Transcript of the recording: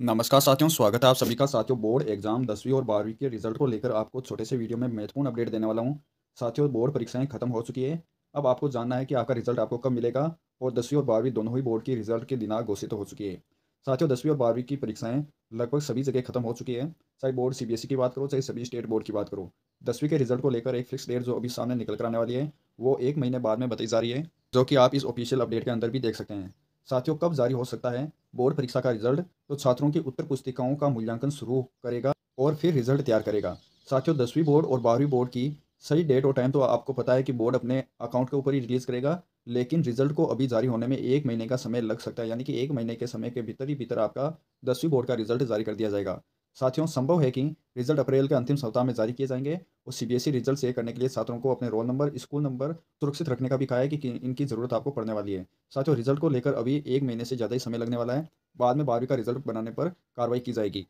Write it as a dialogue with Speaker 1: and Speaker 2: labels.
Speaker 1: नमस्कार साथियों स्वागत है आप सभी का साथियों बोर्ड एग्जाम दसवीं और बारहवीं के रिजल्ट को लेकर आपको छोटे से वीडियो में महत्वपूर्ण अपडेट देने वाला हूं साथियों बोर्ड परीक्षाएं खत्म हो चुकी है अब आपको जानना है कि आपका रिजल्ट आपको कब मिलेगा और दसवीं और बारहवीं दोनों ही बोर्ड की रिजल्ट के दिनाक घोषित तो हो चुकी है साथियों दसवीं और बारहवीं की परीक्षाएं लगभग सभी जगह खत्म हो चुकी है चाहे बोर्ड सी e की बात करो चाहे सभी स्टेट बोर्ड की बात करो दसवीं के रिजल्ट को लेकर एक फिक्स डेट जो अभी सामने निकल कर आने वाली है वो एक महीने बाद में बताई जा रही है जो कि आप इस ऑफिशियल अपडेट के अंदर भी देख सकते हैं साथियों कब जारी हो सकता है बोर्ड परीक्षा का रिजल्ट तो छात्रों की उत्तर पुस्तिकाओं का मूल्यांकन शुरू करेगा और फिर रिजल्ट तैयार करेगा साथियों दसवीं बोर्ड और बारहवीं बोर्ड की सही डेट और टाइम तो आपको पता है कि बोर्ड अपने अकाउंट के ऊपर ही रिलीज़ करेगा लेकिन रिजल्ट को अभी जारी होने में एक महीने का समय लग सकता है यानी कि एक महीने के समय के भीतर ही भीतर आपका दसवीं बोर्ड का रिजल्ट जारी कर दिया जाएगा साथियों संभव है कि रिजल्ट अप्रैल के अंतिम सप्ताह में जारी किए जाएंगे और सीबीएसई e रिजल्ट चेक करने के लिए छात्रों को अपने रोल नंबर स्कूल नंबर सुरक्षित रखने का भी कहा है कि इनकी ज़रूरत आपको पड़ने वाली है साथियों रिजल्ट को लेकर अभी एक महीने से ज़्यादा ही समय लगने वाला है बाद में बारहवीं का रिजल्ट बनाने पर कार्रवाई की जाएगी